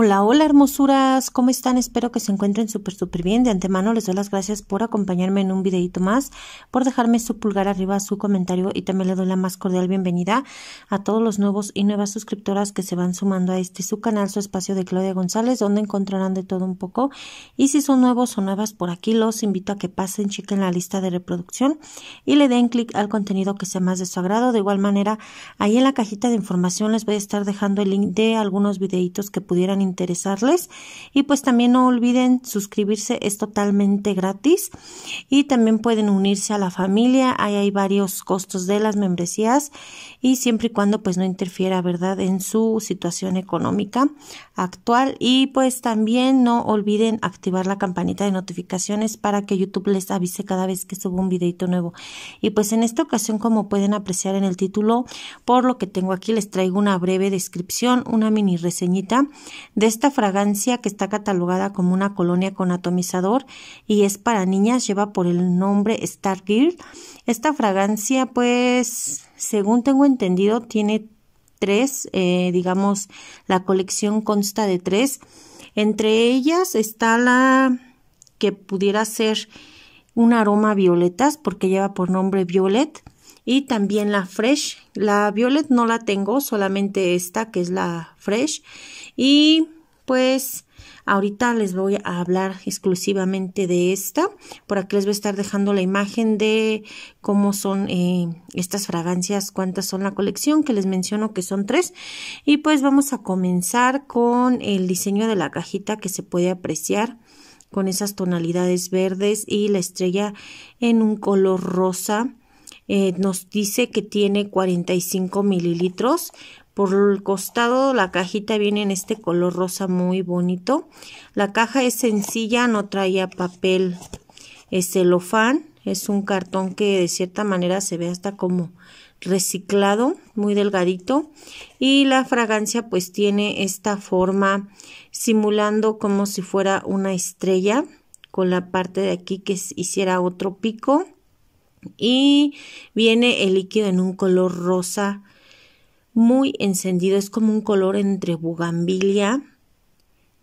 Hola, hola hermosuras, ¿cómo están? Espero que se encuentren súper, súper bien. De antemano les doy las gracias por acompañarme en un videito más, por dejarme su pulgar arriba, su comentario y también le doy la más cordial bienvenida a todos los nuevos y nuevas suscriptoras que se van sumando a este su canal, su espacio de Claudia González, donde encontrarán de todo un poco. Y si son nuevos o nuevas por aquí, los invito a que pasen, chequen la lista de reproducción y le den clic al contenido que sea más de su agrado. De igual manera, ahí en la cajita de información les voy a estar dejando el link de algunos videitos que pudieran interesarles. Y pues también no olviden suscribirse, es totalmente gratis. Y también pueden unirse a la familia, ahí hay varios costos de las membresías y siempre y cuando pues no interfiera, ¿verdad?, en su situación económica actual. Y pues también no olviden activar la campanita de notificaciones para que YouTube les avise cada vez que subo un videito nuevo. Y pues en esta ocasión, como pueden apreciar en el título, por lo que tengo aquí les traigo una breve descripción, una mini reseñita de esta fragancia que está catalogada como una colonia con atomizador y es para niñas, lleva por el nombre Stargirl. Esta fragancia, pues, según tengo entendido, tiene tres, eh, digamos, la colección consta de tres. Entre ellas está la que pudiera ser un aroma violetas, porque lleva por nombre Violet. Y también la Fresh. La Violet no la tengo, solamente esta que es la Fresh. Y pues ahorita les voy a hablar exclusivamente de esta. Por aquí les voy a estar dejando la imagen de cómo son eh, estas fragancias, cuántas son la colección, que les menciono que son tres. Y pues vamos a comenzar con el diseño de la cajita que se puede apreciar con esas tonalidades verdes y la estrella en un color rosa. Eh, nos dice que tiene 45 mililitros por el costado la cajita viene en este color rosa muy bonito. La caja es sencilla, no traía papel es celofán. Es un cartón que de cierta manera se ve hasta como reciclado, muy delgadito. Y la fragancia pues tiene esta forma simulando como si fuera una estrella con la parte de aquí que hiciera otro pico. Y viene el líquido en un color rosa muy encendido, es como un color entre bugambilia,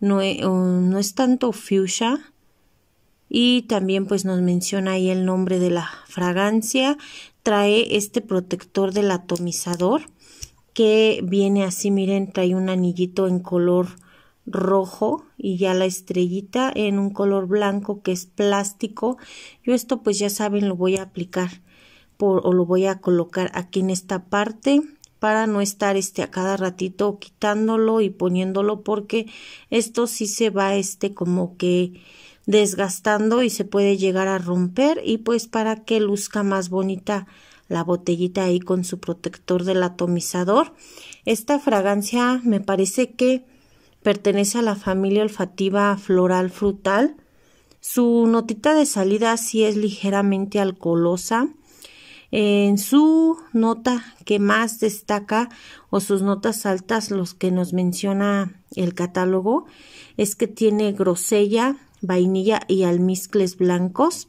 e, no, es tanto fuchsia, y también pues nos menciona ahí el nombre de la fragancia. Trae este protector del atomizador que viene así, miren, trae un anillito en color rojo y ya la estrellita en un color blanco que es plástico. Yo esto pues ya saben lo voy a aplicar por, o lo voy a colocar aquí en esta parte para no estar este a cada ratito quitándolo y poniéndolo porque esto sí se va este como que desgastando y se puede llegar a romper y pues para que luzca más bonita la botellita ahí con su protector del atomizador. Esta fragancia me parece que pertenece a la familia olfativa floral frutal. Su notita de salida sí es ligeramente alcoholosa en su nota que más destaca o sus notas altas, los que nos menciona el catálogo, es que tiene grosella, vainilla y almizcles blancos.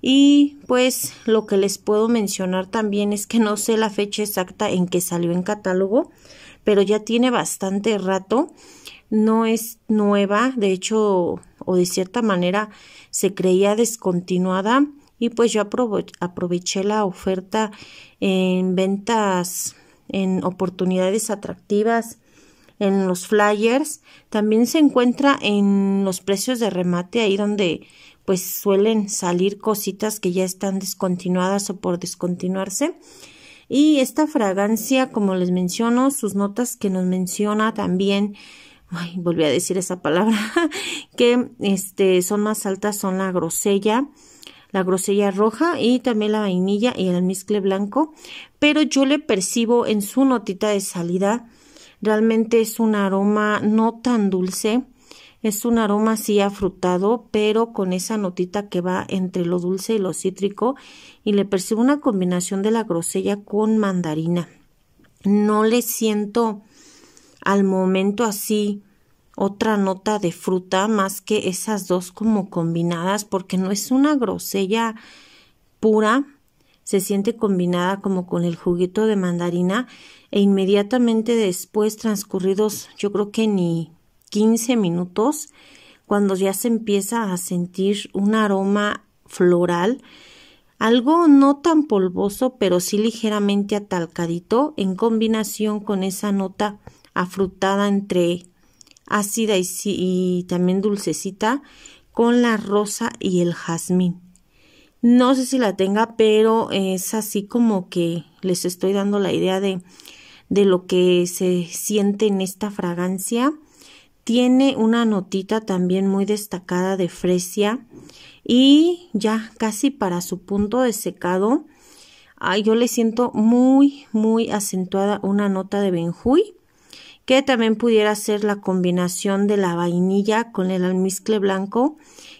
Y pues lo que les puedo mencionar también es que no sé la fecha exacta en que salió en catálogo, pero ya tiene bastante rato. No es nueva, de hecho, o de cierta manera se creía descontinuada y pues yo aproveché la oferta en ventas, en oportunidades atractivas, en los flyers. También se encuentra en los precios de remate, ahí donde pues suelen salir cositas que ya están descontinuadas o por descontinuarse. Y esta fragancia, como les menciono, sus notas que nos menciona también, ay, volví a decir esa palabra, que este, son más altas, son la grosella, la grosella roja y también la vainilla y el almizcle blanco, pero yo le percibo en su notita de salida, realmente es un aroma no tan dulce, es un aroma así afrutado, pero con esa notita que va entre lo dulce y lo cítrico y le percibo una combinación de la grosella con mandarina. No le siento al momento así otra nota de fruta más que esas dos como combinadas porque no es una grosella pura, se siente combinada como con el juguito de mandarina e inmediatamente después transcurridos yo creo que ni 15 minutos cuando ya se empieza a sentir un aroma floral algo no tan polvoso, pero sí ligeramente atalcadito, en combinación con esa nota afrutada entre ácida y, también dulcecita con la rosa y el jazmín. No sé si la tenga, pero es así como que les estoy dando la idea de, de lo que se siente en esta fragancia. Tiene una notita también muy destacada de fresia y ya casi para su punto de secado. Ah, yo le siento muy, muy acentuada una nota de benjuy que también pudiera ser la combinación de la vainilla con el almizcle blanco,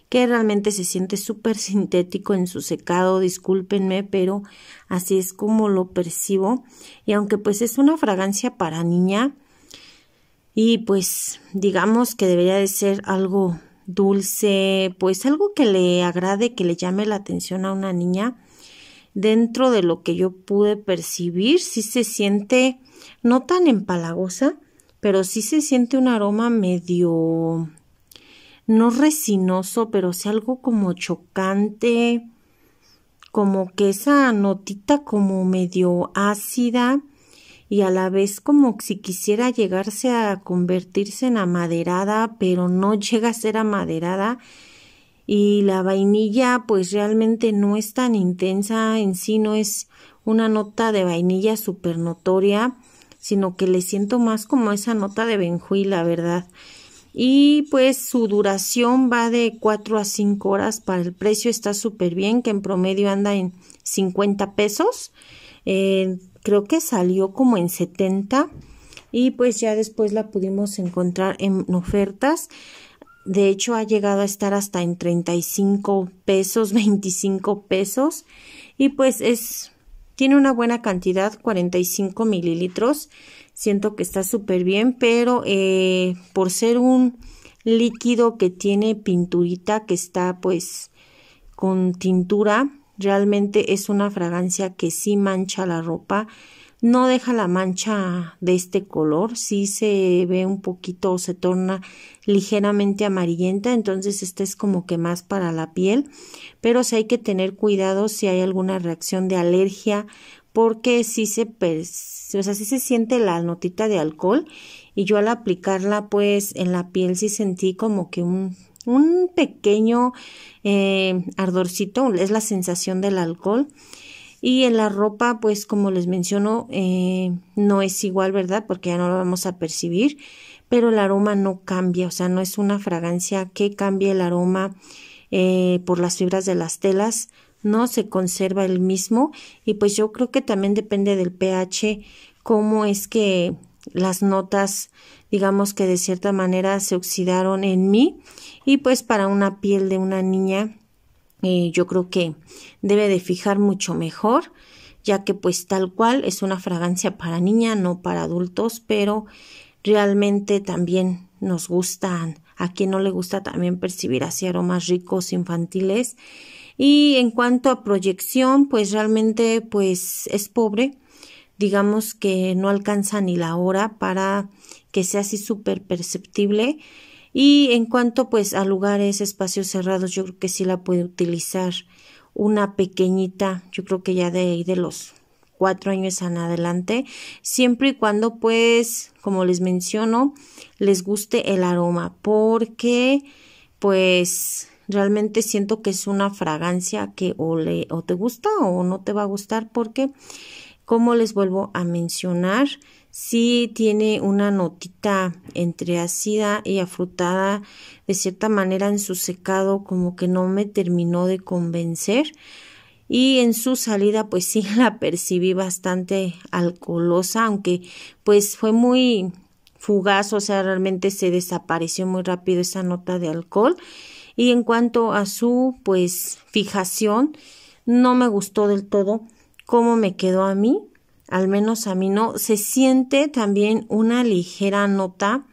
que realmente se siente súper sintético en su secado, discúlpenme, pero así es como lo percibo. Y aunque pues es una fragancia para niña, y pues digamos que debería de ser algo dulce, pues algo que le agrade, que le llame la atención a una niña. Dentro de lo que yo pude percibir, sí se siente no tan empalagosa, pero sí se siente un aroma medio no resinoso, pero sí algo como chocante, como que esa notita como medio ácida y a la vez como si quisiera llegarse a convertirse en amaderada, pero no llega a ser amaderada. Y la vainilla pues realmente no es tan intensa, en sí no es una nota de vainilla súper notoria sino que le siento más como esa nota de benjuí, la verdad. Y pues su duración va de 4 a 5 horas, para el precio está súper bien, que en promedio anda en 50 pesos. Eh, creo que salió como en 70 y pues ya después la pudimos encontrar en ofertas. De hecho, ha llegado a estar hasta en 35 pesos, 25 pesos. Y pues es tiene una buena cantidad, 45 mililitros. Siento que está súper bien, pero eh, por ser un líquido que tiene pinturita, que está pues con tintura, realmente es una fragancia que sí mancha la ropa no deja la mancha de este color, sí se ve un poquito o se torna ligeramente amarillenta, entonces este es como que más para la piel, pero sí hay que tener cuidado si hay alguna reacción de alergia, porque sí se, o sea, se siente la notita de alcohol y yo al aplicarla pues en la piel sí sentí como que un un pequeño eh, ardorcito, es la sensación del alcohol y en la ropa, pues como les menciono, eh, no es igual, ¿verdad? Porque ya no lo vamos a percibir, pero el aroma no cambia, o sea, no es una fragancia que cambie el aroma eh, por las fibras de las telas, no se conserva el mismo. Y pues yo creo que también depende del pH, cómo es que las notas, digamos que de cierta manera se oxidaron en mí. Y pues para una piel de una niña eh, yo creo que debe de fijar mucho mejor, ya que pues tal cual es una fragancia para niña, no para adultos, pero realmente también nos gustan, a quien no le gusta también percibir así aromas ricos infantiles. Y en cuanto a proyección, pues realmente pues es pobre, digamos que no alcanza ni la hora para que sea así súper perceptible y en cuanto pues a lugares, espacios cerrados, yo creo que sí la puede utilizar una pequeñita, yo creo que ya de ahí de los cuatro años en adelante, siempre y cuando pues, como les menciono, les guste el aroma, porque pues realmente siento que es una fragancia que o, le, o te gusta o no te va a gustar, porque como les vuelvo a mencionar, sí tiene una notita entre ácida y afrutada, de cierta manera en su secado como que no me terminó de convencer y en su salida pues sí la percibí bastante alcoholosa, aunque pues fue muy fugaz, o sea, realmente se desapareció muy rápido esa nota de alcohol. Y en cuanto a su pues fijación, no me gustó del todo cómo me quedó a mí al menos a mí no, se siente también una ligera nota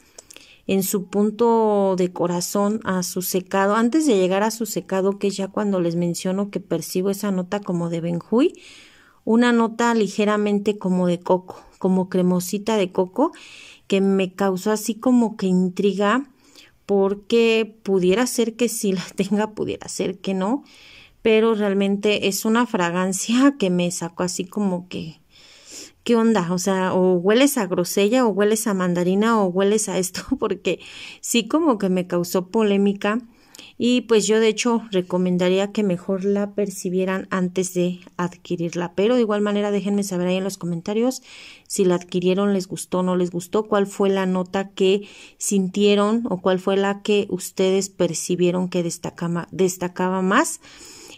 en su punto de corazón a su secado, antes de llegar a su secado, que ya cuando les menciono que percibo esa nota como de benjuy, una nota ligeramente como de coco, como cremosita de coco, que me causó así como que intriga, porque pudiera ser que sí la tenga, pudiera ser que no, pero realmente es una fragancia que me sacó así como que ¿qué onda? O sea, o hueles a grosella, o hueles a mandarina, o hueles a esto, porque sí como que me causó polémica. Y pues yo de hecho recomendaría que mejor la percibieran antes de adquirirla. Pero de igual manera déjenme saber ahí en los comentarios si la adquirieron, les gustó, no les gustó, cuál fue la nota que sintieron o cuál fue la que ustedes percibieron que destacaba, destacaba más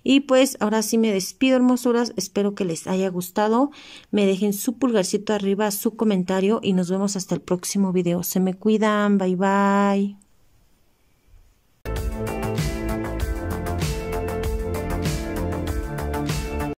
y pues ahora sí me despido, hermosuras. Espero que les haya gustado. Me dejen su pulgarcito arriba, su comentario y nos vemos hasta el próximo video. Se me cuidan. Bye bye.